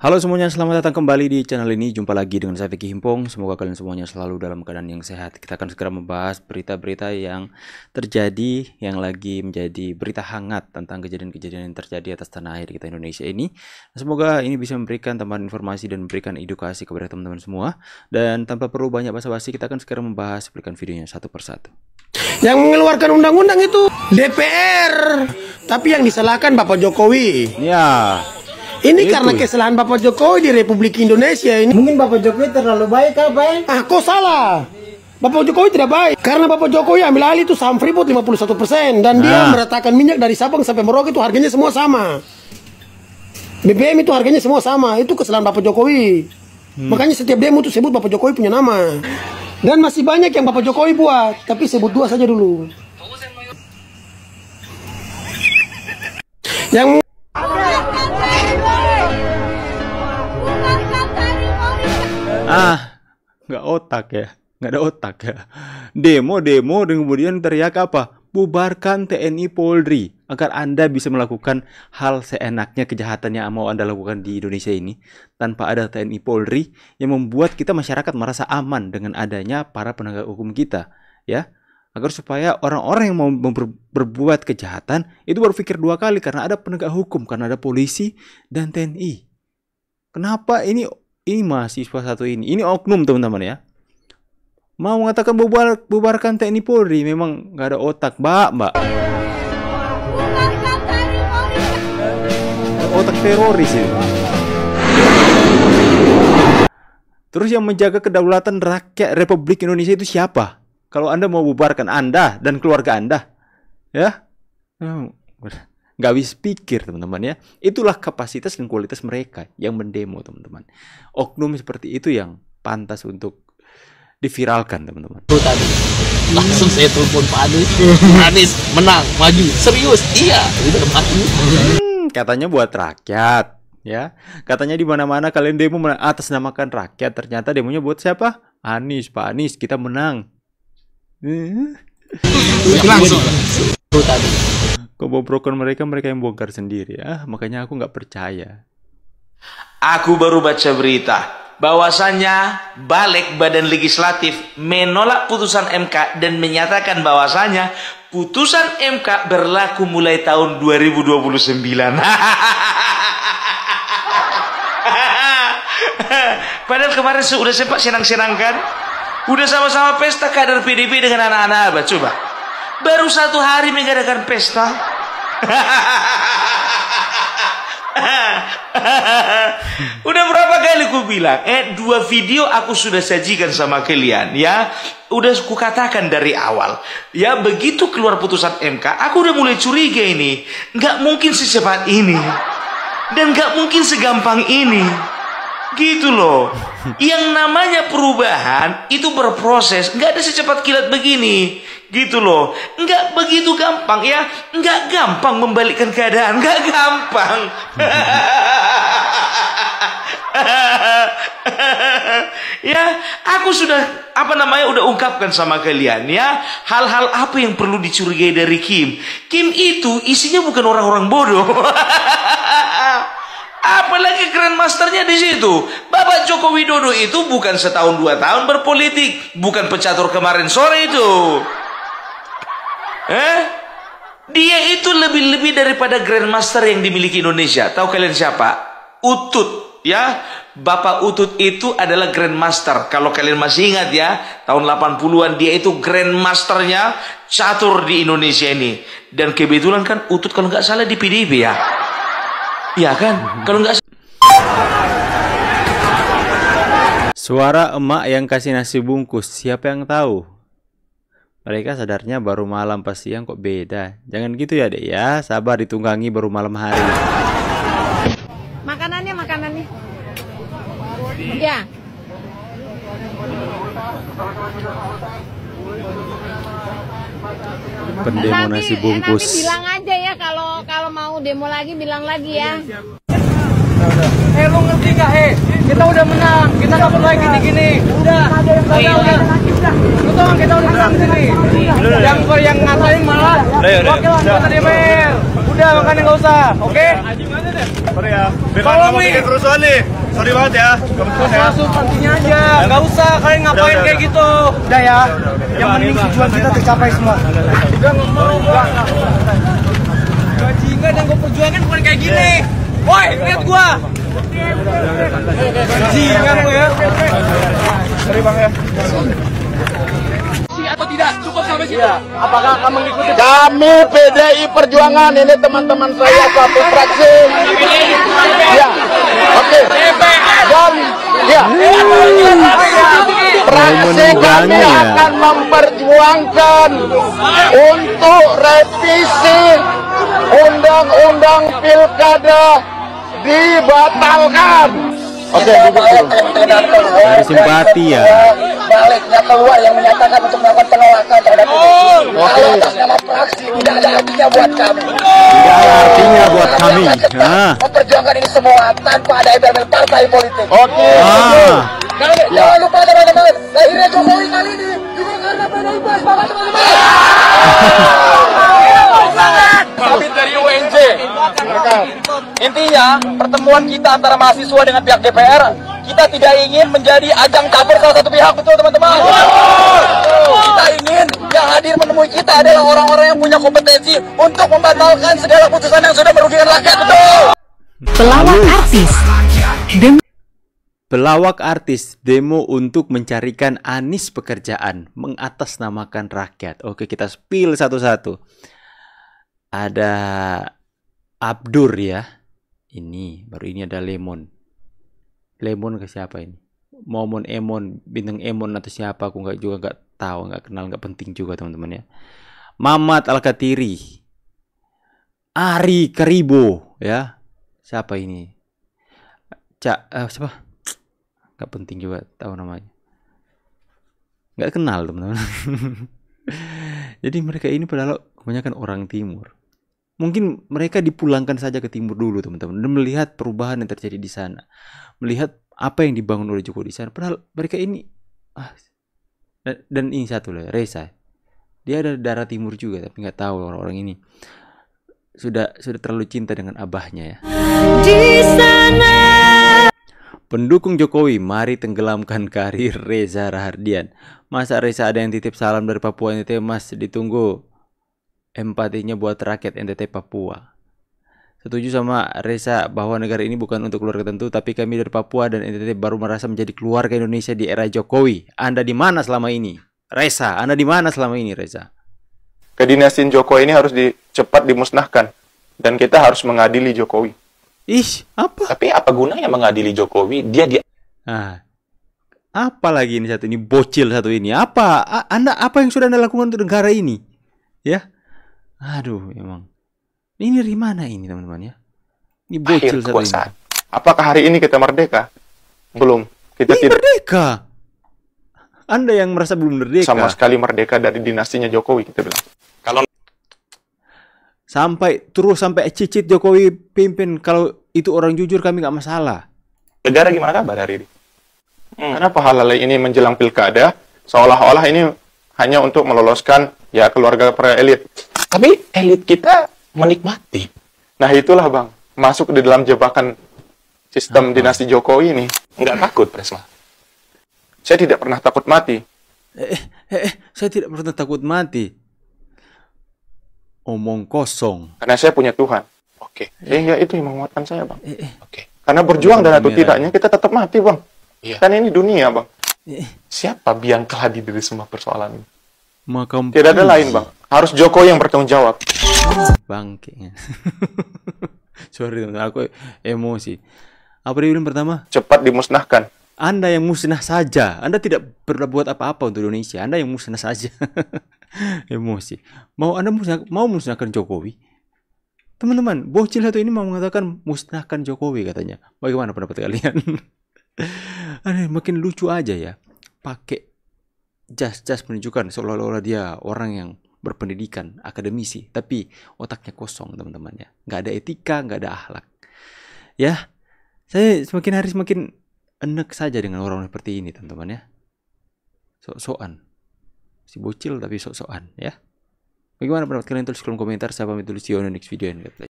Halo semuanya, selamat datang kembali di channel ini. Jumpa lagi dengan saya Vicky Himpong. Semoga kalian semuanya selalu dalam keadaan yang sehat. Kita akan segera membahas berita-berita yang terjadi, yang lagi menjadi berita hangat tentang kejadian-kejadian yang terjadi atas tanah air kita Indonesia ini. Semoga ini bisa memberikan tambahan informasi dan memberikan edukasi kepada teman-teman semua. Dan tanpa perlu banyak basa-basi, kita akan segera membahas berikan videonya satu persatu. Yang mengeluarkan undang-undang itu DPR, tapi yang disalahkan Bapak Jokowi. Ya. Ini Itu. karena ya. kesalahan Bapak Jokowi di Republik Indonesia ini. Mungkin Bapak Jokowi terlalu baik apa ya? Ah, kok salah? Bapak Jokowi tidak baik karena Bapak Jokowi ambil alih itu saham Freeport 51% persen. dan nah. dia ah. meratakan minyak dari Sabang sampai Merauke itu harganya semua sama. BBM itu harganya semua sama. Itu kesalahan Bapak Jokowi. Hmm. Makanya setiap demo itu sebut Bapak Jokowi punya nama. Dan masih banyak yang Bapak Jokowi buat, tapi sebut dua saja dulu. Yang nggak otak ya nggak ada otak ya demo demo dan kemudian teriak apa bubarkan TNI Polri agar Anda bisa melakukan hal seenaknya kejahatan yang mau Anda lakukan di Indonesia ini tanpa ada TNI Polri yang membuat kita masyarakat merasa aman dengan adanya para penegak hukum kita ya agar supaya orang-orang yang mau berbuat kejahatan itu berpikir dua kali karena ada penegak hukum karena ada polisi dan TNI kenapa ini ini mahasiswa satu ini ini oknum teman-teman ya mau mengatakan bubar bubarkan TNI Polri memang nggak ada otak mbak mbak otak teroris terus yang menjaga kedaulatan rakyat Republik Indonesia itu siapa kalau anda mau bubarkan anda dan keluarga anda ya nggak habis pikir teman-teman ya. Itulah kapasitas dan kualitas mereka yang mendemo teman-teman. Oknum seperti itu yang pantas untuk diviralkan teman-teman. Tadi langsung saya telepon Pak Anies. Anies menang, maju, serius, iya, maju. Hmm, katanya buat rakyat, ya. Katanya di mana-mana kalian demo atas namakan rakyat, ternyata demonya buat siapa? Anies, Pak Anies, kita menang. Langsung. Tadi kebobrokan mereka mereka yang bongkar sendiri ah makanya aku nggak percaya aku baru baca berita bahwasannya balik badan legislatif menolak putusan MK dan menyatakan bahwasannya putusan MK berlaku mulai tahun 2029 padahal kemarin sudah sempat senang senangkan kan udah sama-sama pesta kader PDP dengan anak-anak coba baru satu hari mengadakan pesta Udah berapa kali ku bilang Eh dua video aku sudah sajikan sama kalian ya Udah ku katakan dari awal Ya begitu keluar putusan MK Aku udah mulai curiga ini Gak mungkin secepat ini Dan gak mungkin segampang ini Gitu loh Yang namanya perubahan Itu berproses nggak ada secepat kilat begini Gitu loh. Enggak begitu gampang ya. Enggak gampang membalikkan keadaan. Enggak gampang. ya, aku sudah apa namanya udah ungkapkan sama kalian ya. Hal-hal apa yang perlu dicurigai dari Kim? Kim itu isinya bukan orang-orang bodoh. Apalagi keren masternya di situ. Bapak Joko Widodo itu bukan setahun dua tahun berpolitik, bukan pecatur kemarin sore itu. Eh? Dia itu lebih-lebih daripada grandmaster yang dimiliki Indonesia. Tahu kalian siapa? Utut, ya. Bapak Utut itu adalah grandmaster. Kalau kalian masih ingat ya, tahun 80-an dia itu grandmasternya catur di Indonesia ini. Dan kebetulan kan Utut kalau nggak salah di PDIP ya. Iya kan? Kalau nggak Suara emak yang kasih nasi bungkus, siapa yang tahu? Mereka sadarnya baru malam pas siang kok beda. Jangan gitu ya deh ya, sabar ditunggangi baru malam hari. Makanannya, makanannya. Ya. Pendemo nasi bungkus. Eh, nanti bilang aja ya kalau kalau mau demo lagi bilang lagi ya. Iya, Eh lu ngerti gak eh? Kita udah menang, kita nggak perlu lagi gini-gini. Udah, udah, udah. Lu tolong kita udah menang sini. Yang yang ngatain malah wakil anggota DPR. Udah makanya nggak usah, oke? Okay? Sorry ya, biar mau bikin kerusuhan nih. Sorry banget ya. Kerusuhan ya. Masuk aja. Nggak usah kalian ngapain kayak gitu. Udah ya. Yang penting tujuan kita tercapai semua. Udah nggak mau. Gaji nggak dan gue perjuangan bukan kayak gini. Iya. Woi, lihat gua. Jangan lu ya. Sorry Bang ya. Atau tidak cukup sampai situ. Iya, apakah akan mengikuti? Kami PDI Perjuangan ini teman-teman saya satu fraksi. Ya, oke. Dan ya, fraksi kami akan memperjuangkan untuk revisi undang-undang pilkada dibatalkan. Oke, okay, dari simpati ya. Baliknya keluar yang menyatakan untuk melakukan penolakan terhadap ini. Oh, oke. Okay. atas nama praksi tidak ada artinya buat kami. Tidak ada artinya buat kami. Nah. Memperjuangkan ini semua tanpa ada embel partai politik. Oke. Okay. Nah, ah. Jangan lupa teman-teman, lahirnya Jokowi kali ini juga karena PDIP, semangat teman-teman. Intinya, pertemuan kita antara mahasiswa dengan pihak DPR, kita tidak ingin menjadi ajang kabur salah satu pihak, betul teman-teman? Kita ingin yang hadir menemui kita adalah orang-orang yang punya kompetensi untuk membatalkan segala putusan yang sudah merugikan rakyat, betul? Pelawak artis Dem Pelawak artis demo untuk mencarikan Anis pekerjaan, mengatasnamakan rakyat. Oke, kita spill satu-satu. Ada Abdur ya. Ini, baru ini ada Lemon. Lemon ke siapa ini? Momon Emon, bintang Emon atau siapa aku nggak juga nggak tahu, nggak kenal, nggak penting juga teman-teman ya. Mamat Alkatiri, Ari Karibo ya. Siapa ini? Cak eh, siapa? Nggak penting juga tahu namanya. Nggak kenal teman-teman. Jadi mereka ini padahal kebanyakan orang timur mungkin mereka dipulangkan saja ke timur dulu teman-teman dan melihat perubahan yang terjadi di sana melihat apa yang dibangun oleh Jokowi di sana padahal mereka ini ah, dan, dan ini satu lah Reza dia ada darah timur juga tapi nggak tahu orang-orang ini sudah sudah terlalu cinta dengan abahnya ya di sana pendukung Jokowi mari tenggelamkan karir Reza Rahardian masa Reza ada yang titip salam dari Papua NTT Mas ditunggu empatinya buat rakyat NTT Papua. Setuju sama Reza bahwa negara ini bukan untuk keluarga tentu, tapi kami dari Papua dan NTT baru merasa menjadi keluarga Indonesia di era Jokowi. Anda di mana selama ini? Reza, Anda di mana selama ini, Reza? Kedinasian Jokowi ini harus di, cepat dimusnahkan dan kita harus mengadili Jokowi. Ih, apa? Tapi apa gunanya mengadili Jokowi? Dia di Nah, apa lagi ini satu ini bocil satu ini? Apa Anda apa yang sudah Anda lakukan untuk negara ini? Ya. Aduh, emang. Ini dari mana ini, teman-teman ya? Ini bocil satu Ini. Apakah hari ini kita merdeka? Belum. Kita ini tidak merdeka. Anda yang merasa belum merdeka. Sama sekali merdeka dari dinastinya Jokowi, kita bilang. Kalau sampai terus sampai cicit Jokowi pimpin kalau itu orang jujur kami nggak masalah. Negara gimana kabar hari ini? Hmm. Kenapa hal-hal ini menjelang pilkada seolah-olah ini hanya untuk meloloskan ya keluarga para elit tapi elit kita menikmati. Nah itulah bang, masuk di dalam jebakan sistem Apa? Ah. dinasti Jokowi ini. Nggak takut Presma. Saya tidak pernah takut mati. Eh, eh, eh, saya tidak pernah takut mati. Omong kosong. Karena saya punya Tuhan. Oke. Okay. Eh, eh. Ya, itu yang menguatkan saya bang. Eh, eh. Oke. Okay. Karena berjuang dan atau tidaknya kita tetap mati bang. Iya. Karena ini dunia bang. Eh. eh. Siapa biang keladi dari semua persoalan ini? Makam Tidak ada lain bang harus Jokowi yang bertanggung jawab. Bangke. Sorry teman, aku emosi. Apa yang pertama? Cepat dimusnahkan. Anda yang musnah saja. Anda tidak buat apa-apa untuk Indonesia. Anda yang musnah saja. emosi. Mau Anda musnah, mau musnahkan Jokowi? Teman-teman, bocil satu ini mau mengatakan musnahkan Jokowi katanya. Bagaimana pendapat kalian? Aneh, makin lucu aja ya. Pakai jas-jas menunjukkan seolah-olah dia orang yang berpendidikan, akademisi, tapi otaknya kosong teman-teman ya. Nggak ada etika, gak ada akhlak. Ya, saya semakin hari semakin enek saja dengan orang seperti ini teman-teman ya. Sok-sokan. Si bocil tapi sok-sokan ya. Bagaimana pendapat kalian? Tulis kolom komentar. Saya pamit dulu. See you on the next video and